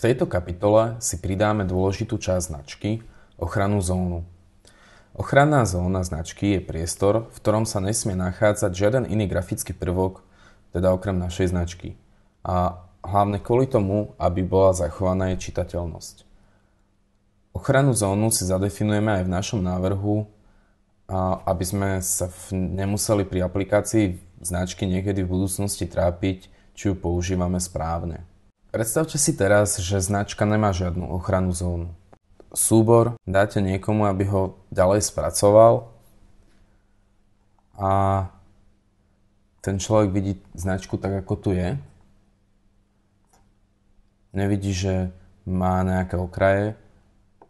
V tejto kapitole si pridáme dôležitú časť značky, ochranu zónu. Ochranná zóna značky je priestor, v ktorom sa nesmie nachádzať žiaden iný grafický prvok, teda okrem našej značky. A hlavne kvôli tomu, aby bola zachovaná jej čitateľnosť. Ochranu zónu si zadefinujeme aj v našom návrhu, aby sme sa nemuseli pri aplikácii značky niekedy v budúcnosti trápiť, či ju používame správne. Predstavte si teraz, že značka nemá žiadnu ochranu zónu. Súbor dáte niekomu, aby ho ďalej spracoval a ten človek vidí značku tak, ako tu je. Nevidí, že má nejaké okraje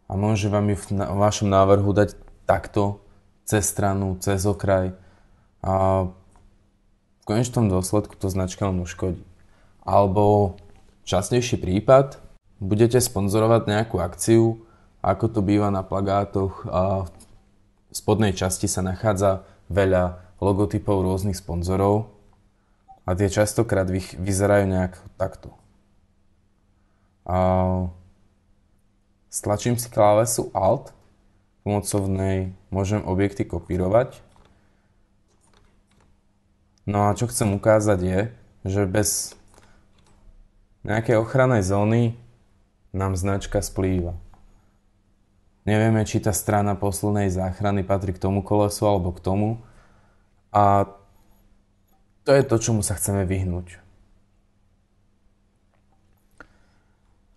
a môže vám ju v vašom návrhu dať takto, cez stranu, cez okraj a v konečnom dôsledku to značka len uškodí. Alebo častejší prípad, budete sponzorovať nejakú akciu, ako to býva na plagátoch a v spodnej časti sa nachádza veľa logotypov rôznych sponzorov a tie častokrát vyzerajú nejak takto. A stlačím si klávesu Alt, pomocovnej môžem objekty kopírovať. No a čo chcem ukázať je, že bez nejakej ochranej zóny nám značka splýva. Nevieme, či tá strana poslednej záchrany patrí k tomu kolesu alebo k tomu. A to je to, čomu sa chceme vyhnúť.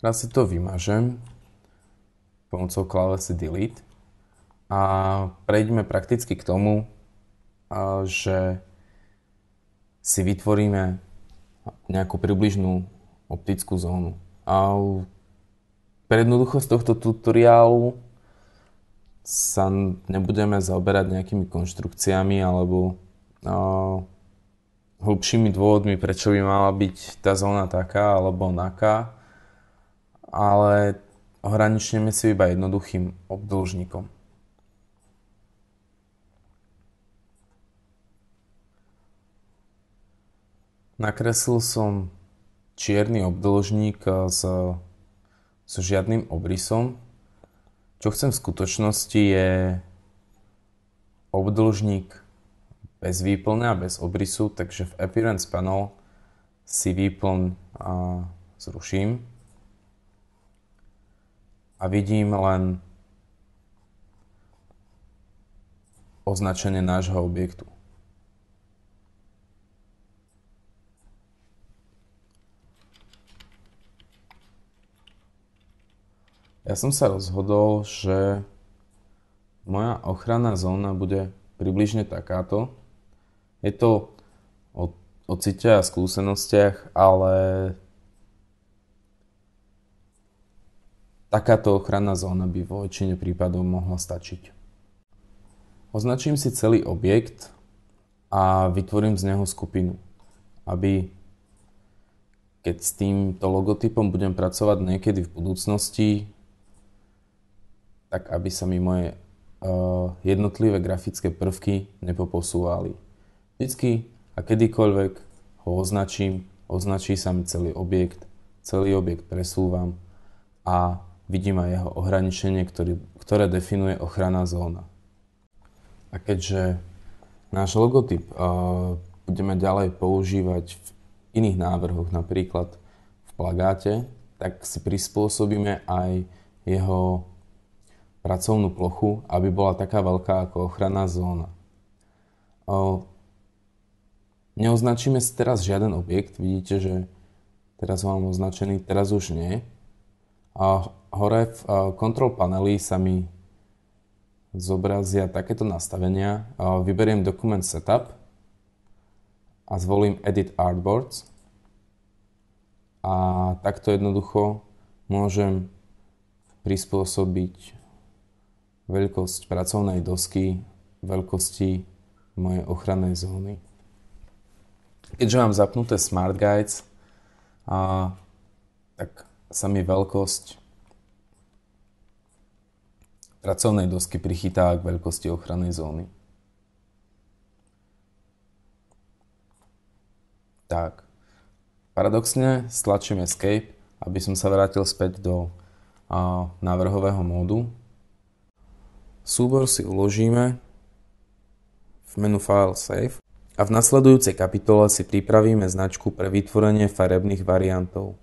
Teraz si to vymažem pomocou klávesy Delete a prejdeme prakticky k tomu, že si vytvoríme nejakú približnú optickú zónu. A jednoducho z tohto tutoriálu sa nebudeme zaoberať nejakými konštrukciami alebo uh, hlbšími dôvodmi, prečo by mala byť tá zóna taká alebo naká, ale ohraničneme si iba jednoduchým obdĺžnikom. Nakreslil som čierny obdložník eh, s, s žiadnym obrysom. Čo chcem v skutočnosti je obdĺžnik bez výplne a bez obrysu, takže v Appearance Panel si výplň a eh, zruším a vidím len označenie nášho objektu. Ja som sa rozhodol, že moja ochranná zóna bude približne takáto. Je to o, o cite a skúsenostiach, ale takáto ochranná zóna by vo väčšine prípadov mohla stačiť. Označím si celý objekt a vytvorím z neho skupinu, aby keď s týmto logotypom budem pracovať niekedy v budúcnosti, tak aby sa mi moje uh, jednotlivé grafické prvky nepoposúvali. Vždycky a kedykoľvek ho označím, označí sa mi celý objekt, celý objekt presúvam a vidím aj jeho ohraničenie, ktorý, ktoré definuje ochranná zóna. A keďže náš logotyp uh, budeme ďalej používať v iných návrhoch, napríklad v plagáte, tak si prispôsobíme aj jeho pracovnú plochu, aby bola taká veľká ako ochranná zóna. Neoznačíme si teraz žiaden objekt, vidíte, že teraz ho mám označený, teraz už nie. A hore v kontrol e, paneli sa mi zobrazia takéto nastavenia. Vyberiem dokument setup a zvolím edit artboards a takto jednoducho môžem prispôsobiť veľkosť pracovnej dosky veľkosti mojej ochrannej zóny. Keďže mám zapnuté Smart Guides, a, tak sa mi veľkosť pracovnej dosky prichytá k veľkosti ochrannej zóny. Tak. Paradoxne stlačím Escape, aby som sa vrátil späť do a, návrhového módu, Súbor si uložíme v menu File Save a v nasledujúcej kapitole si pripravíme značku pre vytvorenie farebných variantov.